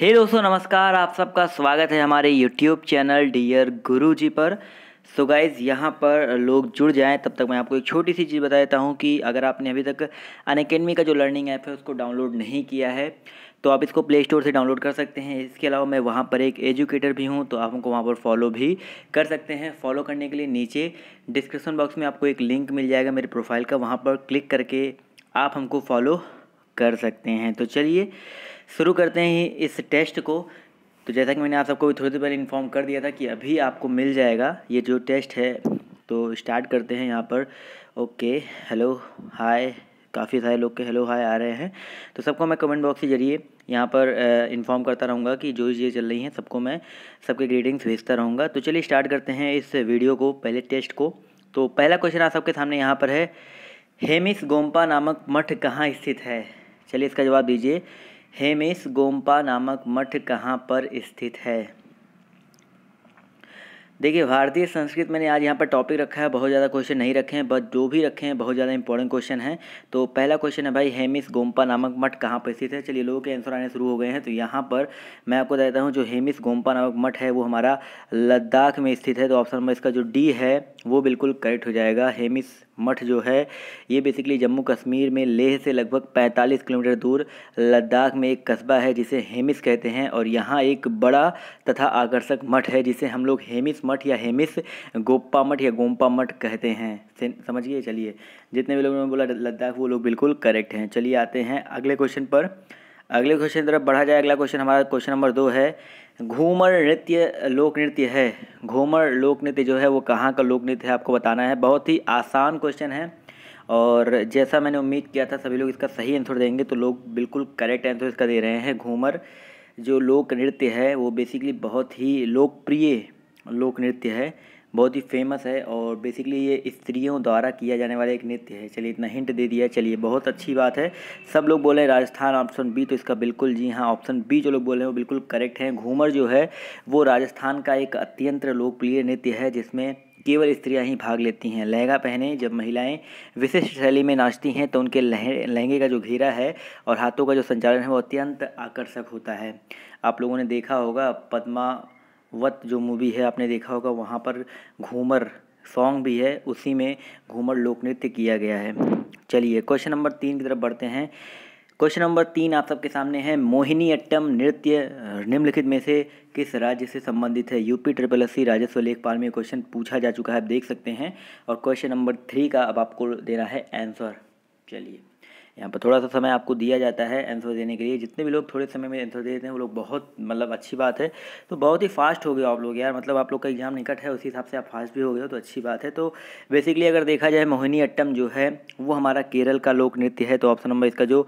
हे दोस्तों नमस्कार आप सबका स्वागत है हमारे यूट्यूब चैनल डियर गुरु जी पर सो गाइज़ यहाँ पर लोग जुड़ जाएं तब तक मैं आपको एक छोटी सी चीज़ बता देता हूँ कि अगर आपने अभी तक अन अकेडमी का जो लर्निंग ऐप है उसको डाउनलोड नहीं किया है तो आप इसको प्ले स्टोर से डाउनलोड कर सकते हैं इसके अलावा मैं वहाँ पर एक एजुकेटर भी हूँ तो आप उनको वहाँ पर फॉलो भी कर सकते हैं फॉलो करने के लिए नीचे डिस्क्रिप्सन बॉक्स में आपको एक लिंक मिल जाएगा मेरे प्रोफाइल का वहाँ पर क्लिक करके आप हमको फॉलो कर सकते हैं तो चलिए शुरू करते हैं इस टेस्ट को तो जैसा कि मैंने आप सबको थोड़ी देर पहले इन्फॉर्म कर दिया था कि अभी आपको मिल जाएगा ये जो टेस्ट है तो स्टार्ट करते हैं यहाँ पर ओके हेलो हाय काफ़ी सारे लोग के हेलो हाय आ रहे हैं तो सबको मैं कमेंट बॉक्स के जरिए यहाँ पर इन्फॉर्म करता रहूँगा कि जो चीज़ें चल रही हैं सबको मैं सबके ग्रीडिंग्स भेजता रहूँगा तो चलिए स्टार्ट करते हैं इस वीडियो को पहले टेस्ट को तो पहला क्वेश्चन आप सबके सामने यहाँ पर है हेमिस गोम्पा नामक मठ कहाँ स्थित है चलिए इसका जवाब दीजिए हेमेश गोम्पा नामक मठ कहाँ पर स्थित है देखिए भारतीय संस्कृत मैंने आज यहाँ पर टॉपिक रखा है बहुत ज़्यादा क्वेश्चन नहीं रखे हैं बट जो भी रखे हैं बहुत ज़्यादा इंपॉर्टेंट क्वेश्चन है तो पहला क्वेश्चन है भाई हेमिस गोम्पा नामक मठ कहाँ पर स्थित है चलिए लोगों के आंसर आने शुरू हो गए हैं तो यहाँ पर मैं आपको देता हूँ जो हेमिस गोम्पा नामक मठ है वो हमारा लद्दाख में स्थित है तो ऑप्शन नंबर इसका जो डी है वो बिल्कुल करेक्ट हो जाएगा हेमिस मठ जो है ये बेसिकली जम्मू कश्मीर में लेह से लगभग 45 किलोमीटर दूर लद्दाख में एक कस्बा है जिसे हेमिस कहते हैं और यहाँ एक बड़ा तथा आकर्षक मठ है जिसे हम लोग हेमिस मठ या हेमिस गोप्पा मठ या गोम्पा मठ कहते हैं समझिए चलिए जितने भी लोगों ने बोला लद्दाख वो लोग बिल्कुल करेक्ट हैं चलिए आते हैं अगले क्वेश्चन पर अगले क्वेश्चन की तरफ बढ़ा जाए अगला क्वेश्चन हमारा क्वेश्चन नंबर दो है घूमर नृत्य लोक नृत्य है घूमर लोक नृत्य जो है वो कहाँ का लोक नृत्य है आपको बताना है बहुत ही आसान क्वेश्चन है और जैसा मैंने उम्मीद किया था सभी लोग इसका सही आंसर देंगे तो लोग बिल्कुल करेक्ट आंसर इसका दे रहे हैं घूमर जो लोक नृत्य है वो बेसिकली बहुत ही लोकप्रिय लोक नृत्य है बहुत ही फेमस है और बेसिकली ये स्त्रियों द्वारा किया जाने वाला एक नृत्य है चलिए इतना हिंट दे दिया चलिए बहुत अच्छी बात है सब लोग बोले राजस्थान ऑप्शन बी तो इसका बिल्कुल जी हाँ ऑप्शन बी जो लोग बोले हैं वो बिल्कुल करेक्ट है घूमर जो है वो राजस्थान का एक अत्यंत लोकप्रिय नृत्य है जिसमें केवल स्त्रियां ही भाग लेती हैं लहंगा पहने जब महिलाएं विशिष्ट शैली में नाचती हैं तो उनके लहंगे का जो घेरा है और हाथों का जो संचालन है वो अत्यंत आकर्षक होता है आप लोगों ने देखा होगा पद्मा वत जो मूवी है आपने देखा होगा वहाँ पर घूमर सॉन्ग भी है उसी में घूमर लोक नृत्य किया गया है चलिए क्वेश्चन नंबर तीन की तरफ बढ़ते हैं क्वेश्चन नंबर तीन आप सबके सामने है मोहिनी अट्टम नृत्य निम्नलिखित में से किस राज्य से संबंधित है यूपी ट्रिपल एस सी राजस्व लेखपाल में क्वेश्चन पूछा जा चुका है आप देख सकते हैं और क्वेश्चन नंबर थ्री का अब आपको देना है आंसर चलिए यहाँ पर थोड़ा सा समय आपको दिया जाता है आंसर देने के लिए जितने भी लोग थोड़े समय में आंसर देते हैं वो लोग बहुत मतलब अच्छी बात है तो बहुत ही फास्ट हो गया आप लोग यार मतलब आप लोग का एग्ज़ाम निकट है उसी हिसाब से आप फास्ट भी हो गए हो तो अच्छी बात है तो बेसिकली अगर देखा जाए मोहिनी अट्टम जो है वो हमारा केरल का लोक नृत्य है तो ऑप्शन नंबर इसका जो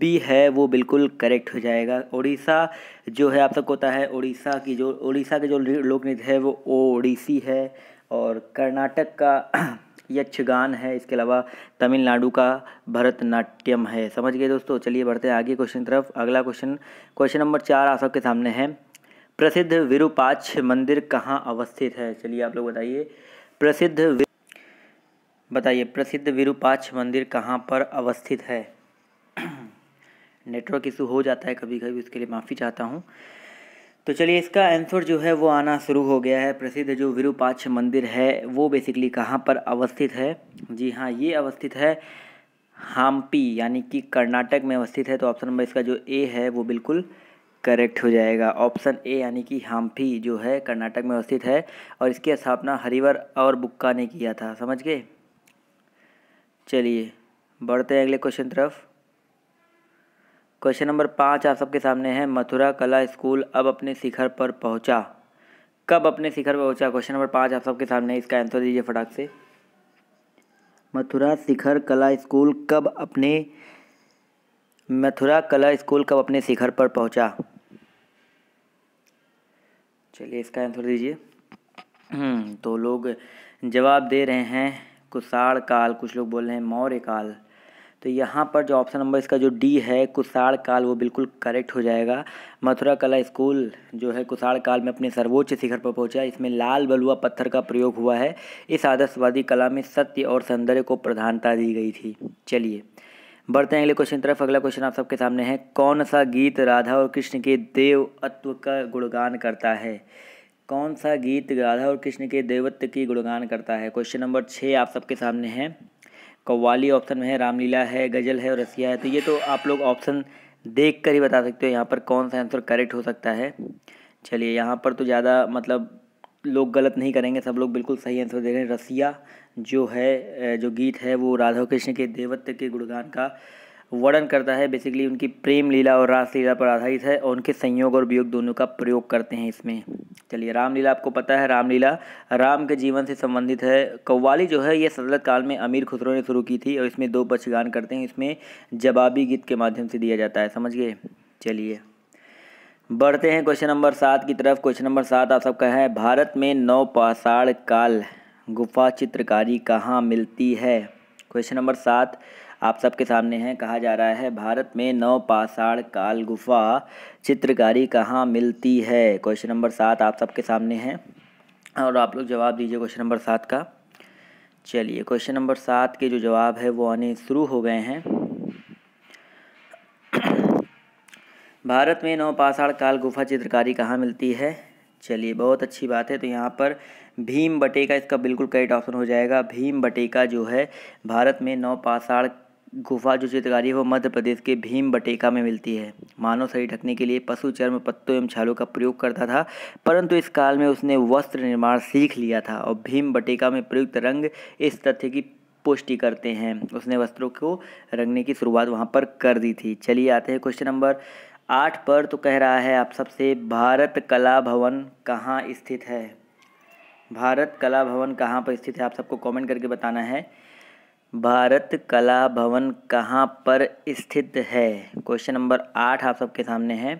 बी है वो बिल्कुल करेक्ट हो जाएगा उड़ीसा जो है आप सबको पता है उड़ीसा की जो उड़ीसा के जो लोक नृत्य है वो ओ है और कर्नाटक का यक्षगान है इसके अलावा तमिलनाडु का भरतनाट्यम है समझ गए दोस्तों चलिए बढ़ते हैं आगे क्वेश्चन तरफ अगला क्वेश्चन क्वेश्चन नंबर चार आप सबके सामने है प्रसिद्ध विरूपाक्ष मंदिर कहाँ अवस्थित है चलिए आप लोग बताइए प्रसिद्ध बताइए प्रसिद्ध विरूपाक्ष मंदिर कहाँ पर अवस्थित है नेटवर्क इशू हो जाता है कभी कभी उसके लिए माफ़ी चाहता हूँ तो चलिए इसका आंसर जो है वो आना शुरू हो गया है प्रसिद्ध जो विरूपाक्ष मंदिर है वो बेसिकली कहाँ पर अवस्थित है जी हाँ ये अवस्थित है हाम्पी यानी कि कर्नाटक में अवस्थित है तो ऑप्शन नंबर इसका जो ए है वो बिल्कुल करेक्ट हो जाएगा ऑप्शन ए यानी कि हाम्पी जो है कर्नाटक में अवस्थित है और इसकी स्थापना हरिवर और बुक्का ने किया था समझ गए चलिए बढ़ते हैं अगले क्वेश्चन तरफ क्वेश्चन नंबर पाँच आप सबके सामने है मथुरा कला स्कूल अब अपने शिखर पर पहुंचा कब अपने शिखर पर पहुंचा क्वेश्चन नंबर पाँच आप सबके सामने इसका आंसर दीजिए फटाक से मथुरा शिखर कला स्कूल कब अपने मथुरा कला स्कूल कब अपने शिखर पर पहुंचा चलिए इसका आंसर दीजिए हम्म, तो लोग जवाब दे रहे हैं कुषाण काल कुछ लोग बोल रहे हैं मौर्य काल तो यहाँ पर जो ऑप्शन नंबर इसका जो डी है कुसाड़ काल वो बिल्कुल करेक्ट हो जाएगा मथुरा कला स्कूल जो है कुसाड़ काल में अपने सर्वोच्च शिखर पर पहुँचा इसमें लाल बलुआ पत्थर का प्रयोग हुआ है इस आदर्शवादी कला में सत्य और सौंदर्य को प्रधानता दी गई थी चलिए बढ़ते हैं अगले क्वेश्चन तरफ अगला क्वेश्चन आप सबके सामने है कौन सा गीत राधा और कृष्ण के देवत्व का गुणगान करता है कौन सा गीत राधा और कृष्ण के देवत्व की गुणगान करता है क्वेश्चन नंबर छः आप सबके सामने है कव्वाली ऑप्शन में है रामलीला है गज़ल है और रसिया है तो ये तो आप लोग ऑप्शन देख कर ही बता सकते हो यहाँ पर कौन सा आंसर करेक्ट हो सकता है चलिए यहाँ पर तो ज़्यादा मतलब लोग गलत नहीं करेंगे सब लोग बिल्कुल सही आंसर दे रहे हैं रसिया जो है जो गीत है वो राधा कृष्ण के देवत्व के गुणगान का वर्णन करता है बेसिकली उनकी प्रेम लीला और रास लीला पर आधारित है और उनके संयोग और वियोग दोनों का प्रयोग करते हैं इसमें चलिए रामलीला आपको पता है रामलीला राम के जीवन से संबंधित है कव्वाली जो है ये सदलत काल में अमीर खुसरो ने शुरू की थी और इसमें दो पक्ष गान करते हैं इसमें जवाबी गीत के माध्यम से दिया जाता है समझ गए चलिए बढ़ते हैं क्वेश्चन नंबर सात की तरफ क्वेश्चन नंबर सात आप सबका है भारत में नौ पाषाण काल गुफा चित्रकारी कहाँ मिलती है क्वेश्चन नंबर सात आप सबके सामने है कहा जा रहा है भारत में नौ पाषाण काल गुफा चित्रकारी कहाँ मिलती है क्वेश्चन नंबर सात आप सबके सामने है और आप लोग जवाब दीजिए क्वेश्चन नंबर सात का चलिए क्वेश्चन नंबर सात के जो जवाब है वो आने शुरू हो गए हैं भारत में नवपाषाण काल गुफा चित्रकारी कहाँ मिलती है चलिए बहुत अच्छी बात है तो यहाँ पर भीम बटेका इसका बिल्कुल करेक्ट ऑप्शन हो जाएगा भीम बटेका जो है भारत में नवपाषाण गुफा जो चित्रकारी है वो मध्य प्रदेश के भीम बटेका में मिलती है मानव शरीर ढकने के लिए पशु चर्म पत्तों एवं छालों का प्रयोग करता था परंतु इस काल में उसने वस्त्र निर्माण सीख लिया था और भीम बटेका में प्रयुक्त रंग इस तथ्य की पुष्टि करते हैं उसने वस्त्रों को रंगने की शुरुआत वहाँ पर कर दी थी चलिए आते हैं क्वेश्चन नंबर आठ पर तो कह रहा है आप सबसे भारत कला भवन कहाँ स्थित है भारत कला भवन कहाँ पर स्थित है आप सबको कमेंट करके बताना है भारत कला भवन कहाँ पर स्थित है क्वेश्चन नंबर आठ आप सबके सामने है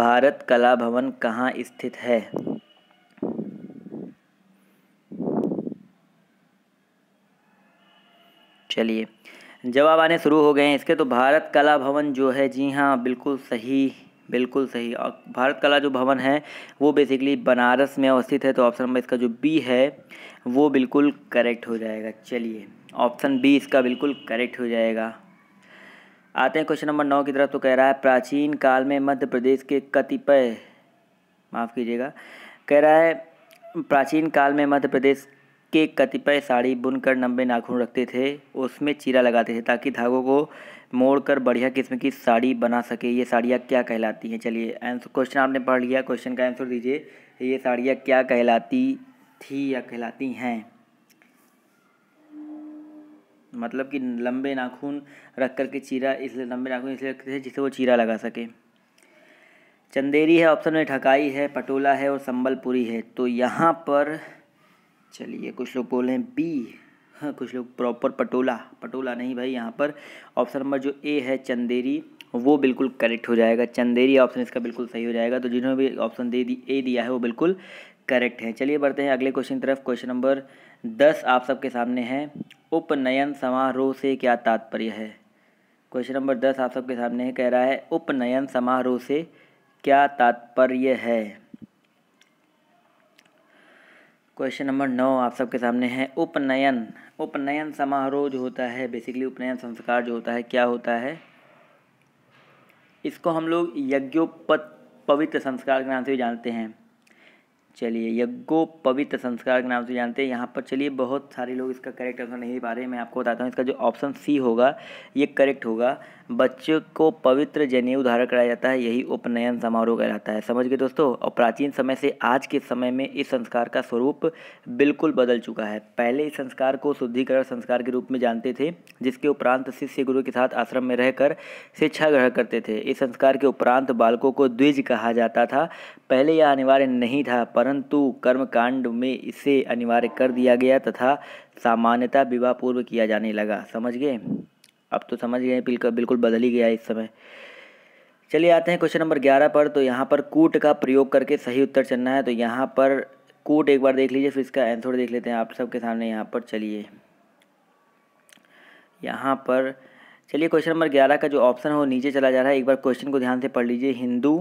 भारत कला भवन कहाँ स्थित है चलिए जवाब आने शुरू हो गए हैं इसके तो भारत कला भवन जो है जी हाँ बिल्कुल सही बिल्कुल सही और भारत कला जो भवन है वो बेसिकली बनारस में अवस्थित है तो ऑप्शन नंबर इसका जो बी है वो बिल्कुल करेक्ट हो जाएगा चलिए ऑप्शन बी इसका बिल्कुल करेक्ट हो जाएगा आते हैं क्वेश्चन नंबर नौ की तरफ तो कह रहा है प्राचीन काल में मध्य प्रदेश के कतिपय माफ़ कीजिएगा कह रहा है प्राचीन काल में मध्य प्रदेश के कतिपय साड़ी बुनकर लंबे नाखून रखते थे उसमें चीरा लगाते थे ताकि धागों को मोड़कर बढ़िया किस्म की साड़ी बना सके ये साड़ियाँ क्या कहलाती हैं चलिए आंसर क्वेश्चन आपने पढ़ लिया क्वेश्चन का आंसर दीजिए ये साड़ियाँ क्या कहलाती थी या कहलाती हैं मतलब कि लंबे नाखून रख कर के चीरा इसलिए लंबे नाखून इसलिए रखते थे जिससे वो चीरा लगा सके चंदेरी है ऑप्शन में ठकाई है पटोला है और संबलपुरी है तो यहाँ पर चलिए कुछ लोग बोल रहे हैं बी हाँ कुछ लोग प्रॉपर पटोला पटोला नहीं भाई यहाँ पर ऑप्शन नंबर जो ए है चंदेरी वो बिल्कुल करेक्ट हो जाएगा चंदेरी ऑप्शन इसका बिल्कुल सही हो जाएगा तो जिन्होंने भी ऑप्शन दे दी ए दिया है वो बिल्कुल करेक्ट है चलिए बढ़ते हैं अगले क्वेश्चन की तरफ क्वेश्चन नंबर दस आप सबके सामने है उपनयन समारोह से क्या तात्पर्य है क्वेश्चन नंबर दस आप सबके सामने कह रहा है उपनयन समारोह से क्या तात्पर्य है क्वेश्चन नंबर नौ आप सबके सामने है उपनयन उपनयन समारोह जो होता है बेसिकली उपनयन संस्कार जो होता है क्या होता है इसको हम लोग यज्ञोपत पवित्र संस्कार के नाम से भी जानते हैं चलिए यज्ञो पवित्र संस्कार के नाम से जानते हैं यहाँ पर चलिए बहुत सारे लोग इसका करेक्ट आंसर नहीं पा रहे मैं आपको बताता हूँ इसका जो ऑप्शन सी होगा ये करेक्ट होगा बच्चों को पवित्र जनेऊ धारण कराया जाता है यही उपनयन समारोह कहलाता है समझ गए दोस्तों और प्राचीन समय से आज के समय में इस संस्कार का स्वरूप बिल्कुल बदल चुका है पहले इस संस्कार को शुद्धिकरण संस्कार के रूप में जानते थे जिसके उपरांत शिष्य गुरु के साथ आश्रम में रहकर शिक्षा ग्रहण करते थे इस संस्कार के उपरांत बालकों को द्विज कहा जाता था पहले यह अनिवार्य नहीं था परंतु कर्मकांड में इसे अनिवार्य कर दिया गया तथा सामान्यता विवाह पूर्व किया जाने लगा समझ गए अब तो समझ गए बिल्कुल बदल ही गया इस समय चलिए आते हैं क्वेश्चन नंबर ग्यारह पर तो यहाँ पर कूट का प्रयोग करके सही उत्तर चलना है तो यहाँ पर कूट एक बार देख लीजिए फिर इसका आंसर देख लेते हैं आप सबके सामने यहाँ पर चलिए यहाँ पर चलिए क्वेश्चन नंबर ग्यारह का जो ऑप्शन है वो नीचे चला जा रहा है एक बार क्वेश्चन को ध्यान से पढ़ लीजिए हिंदू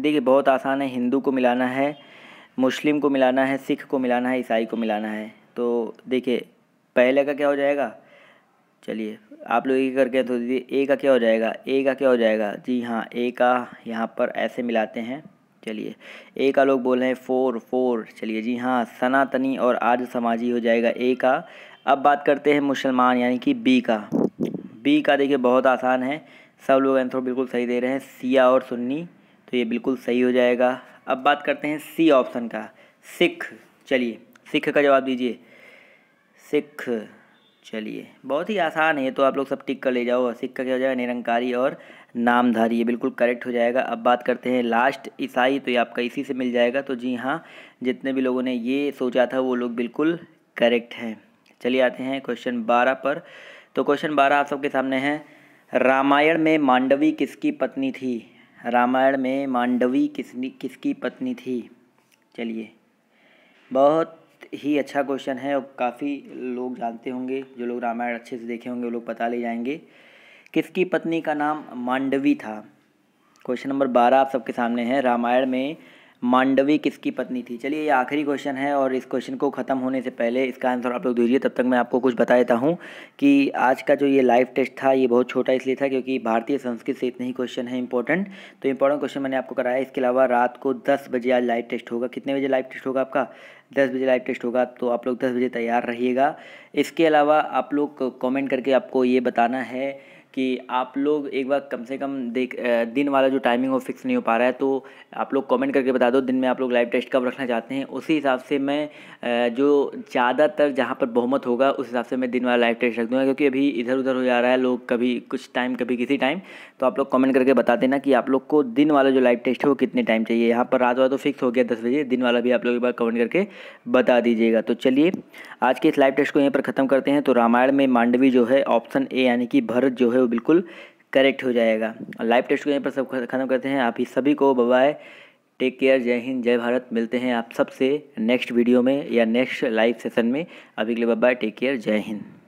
देखिए बहुत आसान है हिंदू को मिलाना है मुस्लिम को मिलाना है सिख को मिलाना है ईसाई को मिलाना है तो देखिए पहले का क्या हो जाएगा चलिए आप लोग ये करके तो दीजिए ए का क्या हो जाएगा ए का क्या हो जाएगा जी हाँ ए का यहाँ पर ऐसे मिलाते हैं चलिए ए का लोग बोल रहे हैं फोर फोर चलिए जी हाँ सनातनी और आर्य समाजी हो जाएगा ए का अब बात करते हैं मुसलमान यानी कि बी का बी का देखिए बहुत आसान है सब लोग एंथ्रो बिल्कुल सही दे रहे हैं सिया और सुन्नी तो ये बिल्कुल सही हो जाएगा अब बात करते हैं सी ऑप्शन का सिख चलिए सिख का जवाब दीजिए सिख चलिए बहुत ही आसान है तो आप लोग सब टिक कर ले जाओ सिख का क्या हो जाएगा निरंकारी और नामधारी ये बिल्कुल करेक्ट हो जाएगा अब बात करते हैं लास्ट ईसाई तो ये आपका इसी से मिल जाएगा तो जी हाँ जितने भी लोगों ने ये सोचा था वो लोग बिल्कुल करेक्ट हैं चलिए आते हैं क्वेश्चन बारह पर तो क्वेश्चन बारह आप सबके सामने है रामायण में मांडवी किसकी पत्नी थी रामायण में मांडवी किसनी किसकी पत्नी थी चलिए बहुत ही अच्छा क्वेश्चन है और काफ़ी लोग जानते होंगे जो लोग रामायण अच्छे से देखे होंगे वो लोग पता ले जाएंगे किसकी पत्नी का नाम मांडवी था क्वेश्चन नंबर बारह आप सबके सामने है रामायण में मांडवी किसकी पत्नी थी चलिए ये आखिरी क्वेश्चन है और इस क्वेश्चन को ख़त्म होने से पहले इसका आंसर आप लोग दीजिए तब तक मैं आपको कुछ बता देता हूँ कि आज का जो ये लाइव टेस्ट था ये बहुत छोटा इसलिए था क्योंकि भारतीय संस्कृत से इतने ही क्वेश्चन है इंपॉर्टेंट तो इंपॉर्टेंट क्वेश्चन मैंने आपको कराया इसके अलावा रात को दस बजे आज लाइव टेस्ट होगा कितने बजे लाइव टेस्ट होगा आपका दस बजे लाइव टेस्ट होगा तो आप लोग दस बजे तैयार रहिएगा इसके अलावा आप लोग कॉमेंट करके आपको ये बताना है कि आप लोग एक बार कम से कम देख दिन वाला जो टाइमिंग वो फिक्स नहीं हो पा रहा है तो आप लोग कमेंट करके बता दो दिन में आप लोग लाइव टेस्ट कब रखना चाहते हैं उसी हिसाब से मैं जो ज़्यादातर जहाँ पर बहुमत होगा उस हिसाब से मैं दिन वाला लाइव टेस्ट रख दूँगा क्योंकि अभी इधर उधर हो जा रहा है लोग कभी कुछ टाइम कभी किसी टाइम तो आप लोग कमेंट करके बता देना कि आप लोग को दिन वाला जो लाइव टेस्ट है वो कितने टाइम चाहिए यहाँ पर रात वाला तो फिक्स हो गया दस बजे दिन वाला भी आप लोग एक बार कमेंट करके बता दीजिएगा तो चलिए आज के इस लाइव टेस्ट को यहीं पर ख़त्म करते हैं तो रामायण में मांडवी जो है ऑप्शन ए यानी कि भरत जो है है वो बिल्कुल करेक्ट हो जाएगा और लाइव टेस्ट को यहीं पर सब खत्म करते हैं आप ही सभी को बबाए टेक केयर जय हिंद जय भारत मिलते हैं आप सबसे नेक्स्ट वीडियो में या नेक्स्ट लाइव सेशन में अभी के लिए बबाए टेक केयर जय हिंद